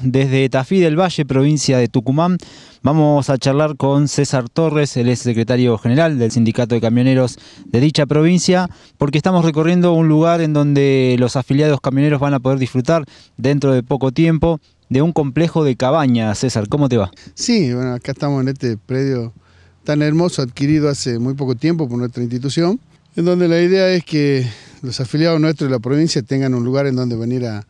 Desde Tafí del Valle, provincia de Tucumán, vamos a charlar con César Torres, el es secretario general del Sindicato de Camioneros de dicha provincia, porque estamos recorriendo un lugar en donde los afiliados camioneros van a poder disfrutar dentro de poco tiempo de un complejo de cabañas. César, ¿cómo te va? Sí, bueno, acá estamos en este predio tan hermoso adquirido hace muy poco tiempo por nuestra institución, en donde la idea es que los afiliados nuestros de la provincia tengan un lugar en donde venir a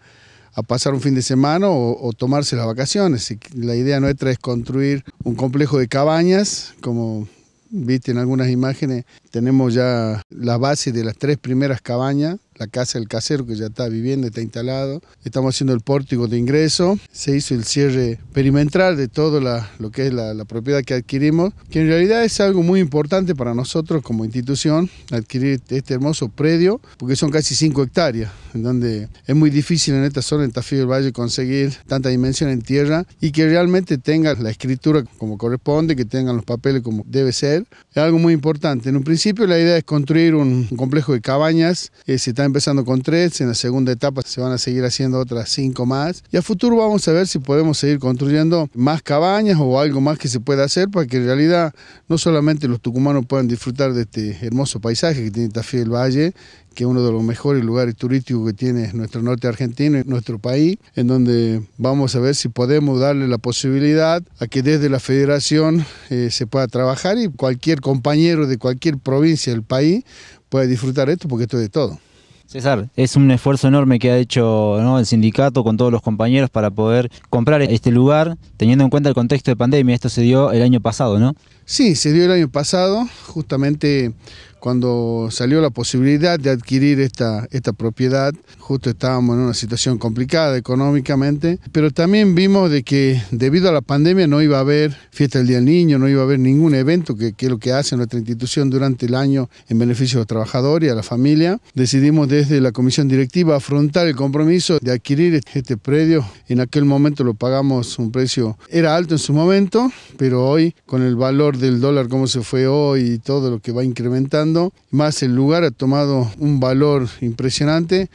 a pasar un fin de semana o, tomarse las vacaciones. la idea nuestra es construir un complejo de cabañas, como viste en algunas imágenes, tenemos ya la base de las tres primeras cabañas la casa del casero que ya está viviendo, está instalado. Estamos haciendo el pórtico de ingreso. Se hizo el cierre perimetral de todo lo que es la, propiedad que adquirimos, que en realidad es algo muy importante para nosotros como institución, adquirir este hermoso predio, porque son casi 5 hectáreas, en donde es muy difícil en esta zona, en Tafí del Valle, conseguir tanta dimensión en tierra y que realmente tenga la escritura como corresponde, que tengan los papeles como debe ser. Es algo muy importante. En un principio la idea es construir un, complejo de cabañas, eh, se está empezando con tres, en la segunda etapa se van a seguir haciendo otras cinco más y a futuro vamos a ver si podemos seguir construyendo más cabañas o algo más que se pueda hacer para que en realidad no solamente los tucumanos puedan disfrutar de este hermoso paisaje que tiene Tafí del Valle, que es uno de los mejores lugares turísticos que tiene nuestro norte argentino y nuestro país, en donde vamos a ver si podemos darle la posibilidad a que desde la federación eh, se pueda trabajar y cualquier compañero de cualquier provincia del país pueda disfrutar esto porque esto es de todo. César, es un esfuerzo enorme que ha hecho el sindicato con todos los compañeros para poder comprar este lugar, teniendo en cuenta el contexto de pandemia. Esto se dio el año pasado, ¿no? Sí, se dio el año pasado, justamente cuando salió la posibilidad de adquirir esta, esta propiedad, justo estábamos en una situación complicada económicamente, pero también vimos de que debido a la pandemia no iba a haber fiesta del Día del Niño, no iba a haber ningún evento que, que es lo que hace nuestra institución durante el año en beneficio de los trabajadores y a la familia. Decidimos desde la comisión directiva afrontar el compromiso de adquirir este, este predio. En aquel momento lo pagamos un precio, era alto en su momento, pero hoy con el valor del dólar como se fue hoy y todo lo que va incrementando, más el lugar ha tomado un valor impresionante.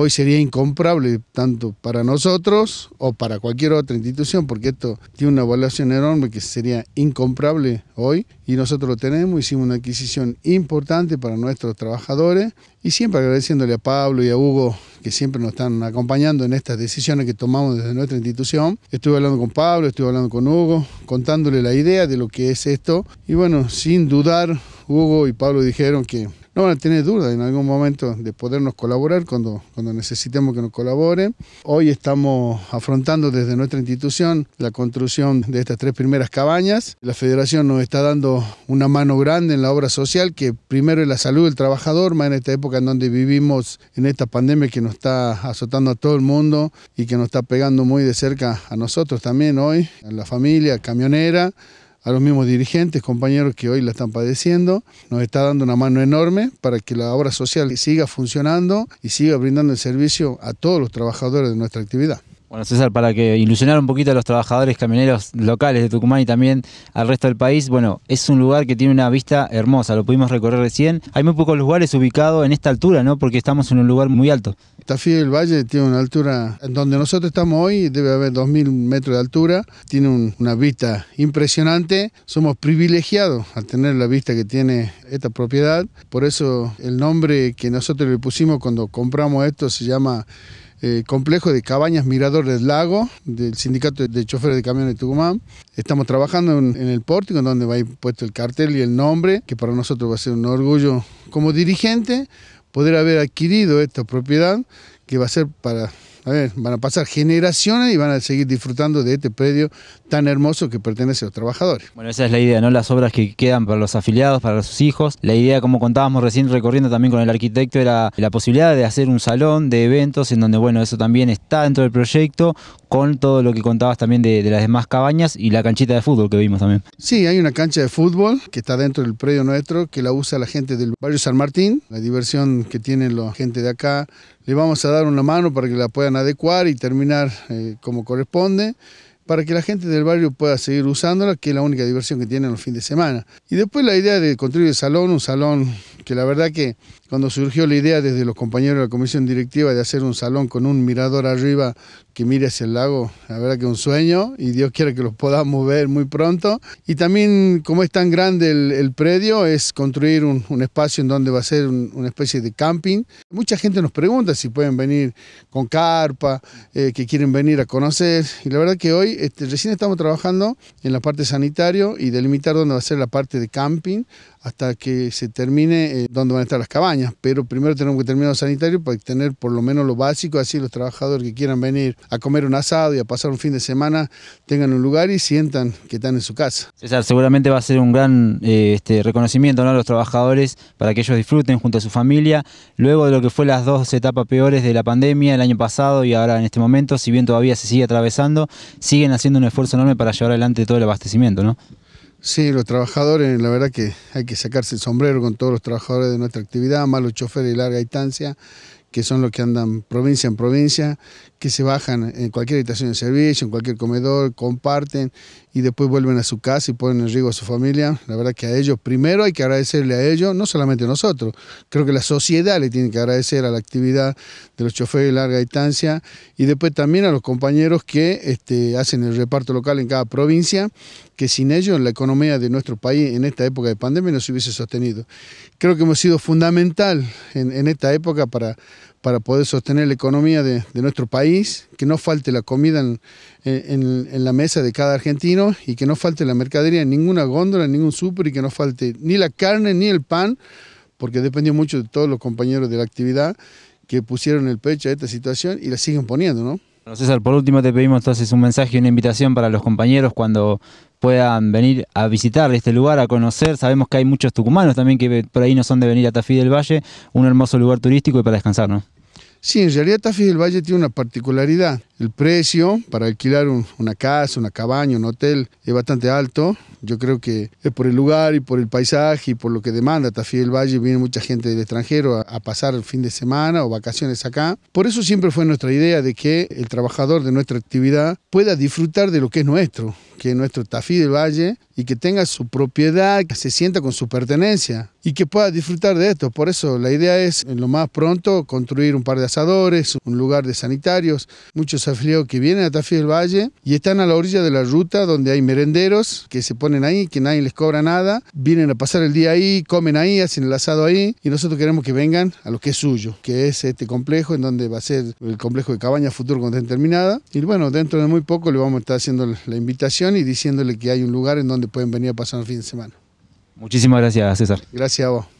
Hoy sería incomparable tanto para nosotros o para cualquier otra institución, porque esto tiene una evaluación enorme que sería incomparable hoy y nosotros lo tenemos, hicimos una adquisición importante para nuestros trabajadores y siempre agradeciéndole a Pablo y a Hugo que siempre nos están acompañando en estas decisiones que tomamos desde nuestra institución. Estuve hablando con Pablo, estuve hablando con Hugo, contándole la idea de lo que es esto y bueno, sin dudar Hugo y Pablo dijeron que no van a tener duda en algún momento de podernos colaborar cuando, cuando necesitemos que nos colaboren. Hoy estamos afrontando desde nuestra institución la construcción de estas tres primeras cabañas. La federación nos está dando una mano grande en la obra social, que primero es la salud del trabajador, más en esta época en donde vivimos, en esta pandemia que nos está azotando a todo el mundo y que nos está pegando muy de cerca a nosotros también hoy, a la familia camionera a los mismos dirigentes, compañeros que hoy la están padeciendo. Nos está dando una mano enorme para que la obra social siga funcionando y siga brindando el servicio a todos los trabajadores de nuestra actividad. Bueno, César, para que ilusionar un poquito a los trabajadores camioneros locales de Tucumán y también al resto del país, bueno, es un lugar que tiene una vista hermosa, lo pudimos recorrer recién. Hay muy pocos lugares ubicados en esta altura, ¿no? Porque estamos en un lugar muy alto. Tafí del Valle tiene una altura, donde nosotros estamos hoy, debe haber 2.000 metros de altura, tiene una vista impresionante, somos privilegiados al tener la vista que tiene esta propiedad, por eso el nombre que nosotros le pusimos cuando compramos esto se llama eh, complejo de cabañas Mirador del Lago, del Sindicato de Choferes de Camiones de Tucumán. Estamos trabajando en, en el pórtico, donde va a ir puesto el cartel y el nombre, que para nosotros va a ser un orgullo como dirigente, poder haber adquirido esta propiedad que va a ser para van a pasar generaciones y van a seguir disfrutando de este predio tan hermoso que pertenece a los trabajadores. Bueno, esa es la idea, ¿no? Las obras que quedan para los afiliados, para sus hijos. La idea, como contábamos recién recorriendo también con el arquitecto, era la posibilidad de hacer un salón de eventos en donde, bueno, eso también está dentro del proyecto, con todo lo que contabas también de, de las demás cabañas y la canchita de fútbol que vimos también. Sí, hay una cancha de fútbol que está dentro del predio nuestro, que la usa la gente del barrio San Martín, la diversión que tienen la gente de acá, le vamos a dar una mano para que la puedan adecuar y terminar eh, como corresponde para que la gente del barrio pueda seguir usándola, que es la única diversión que tienen los fines de semana. Y después la idea de construir el salón, un salón que la verdad que cuando surgió la idea desde los compañeros de la comisión directiva de hacer un salón con un mirador arriba que mire hacia el lago, la verdad que un sueño y Dios quiera que los podamos ver muy pronto. Y también como es tan grande el, predio, es construir un, espacio en donde va a ser una especie de camping. Mucha gente nos pregunta si pueden venir con carpa, eh, que quieren venir a conocer y la verdad que hoy este, recién estamos trabajando en la parte sanitario y delimitar dónde va a ser la parte de camping hasta que se termine eh, dónde van a estar las cabañas. Pero primero tenemos que terminar lo sanitario para tener por lo menos lo básico, así los trabajadores que quieran venir a comer un asado y a pasar un fin de semana tengan un lugar y sientan que están en su casa. César, seguramente va a ser un gran eh, este, reconocimiento ¿no? a los trabajadores para que ellos disfruten junto a su familia, luego de lo que fue las dos etapas peores de la pandemia el año pasado y ahora en este momento, si bien todavía se sigue atravesando, siguen haciendo un esfuerzo enorme para llevar adelante todo el abastecimiento, ¿no? Sí, los trabajadores, la verdad que hay que sacarse el sombrero con todos los trabajadores de nuestra actividad, más los choferes de larga distancia, que son los que andan provincia en provincia, que se bajan en cualquier habitación de servicio, en cualquier comedor, comparten y después vuelven a su casa y ponen en riesgo a su familia. La verdad que a ellos, primero hay que agradecerle a ellos, no solamente a nosotros, creo que la sociedad le tiene que agradecer a la actividad de los choferes de larga distancia y después también a los compañeros que este, hacen el reparto local en cada provincia, que sin ellos la economía de nuestro país en esta época de pandemia no se hubiese sostenido. Creo que hemos sido fundamental en, esta época para, para poder sostener la economía de nuestro país que no falte la comida en, la mesa de cada argentino y que no falte la mercadería en ninguna góndola, en ningún súper y que no falte ni la carne ni el pan, porque dependió mucho de todos los compañeros de la actividad que pusieron el pecho a esta situación y la siguen poniendo, ¿no? César, por último te pedimos entonces un mensaje y una invitación para los compañeros cuando puedan venir a visitar este lugar, a conocer. Sabemos que hay muchos tucumanos también que por ahí no son de venir a Tafí del Valle, un hermoso lugar turístico y para descansar, ¿no? Sí, en realidad Tafí del Valle tiene una particularidad. El precio para alquilar una casa, una cabaña, un hotel es bastante alto. Yo creo que es por el lugar y por el paisaje y por lo que demanda Tafí del Valle. Viene mucha gente del extranjero a, pasar el fin de semana o vacaciones acá. Por eso siempre fue nuestra idea de que el trabajador de nuestra actividad pueda disfrutar de lo que es nuestro, que es nuestro Tafí del Valle y que tenga su propiedad, que se sienta con su pertenencia y que pueda disfrutar de esto. Por eso la idea es en lo más pronto construir un par de asadores, un lugar de sanitarios, muchos frío que vienen a Tafí del Valle y están a la orilla de la ruta donde hay merenderos que se ponen ahí, que nadie les cobra nada, vienen a pasar el día ahí, comen ahí, hacen el asado ahí y nosotros queremos que vengan a lo que es suyo, que es este complejo en donde va a ser el complejo de cabaña futuro con terminada y bueno, dentro de muy poco le vamos a estar haciendo la invitación y diciéndole que hay un lugar en donde pueden venir a pasar un fin de semana. Muchísimas gracias, César. Gracias a vos.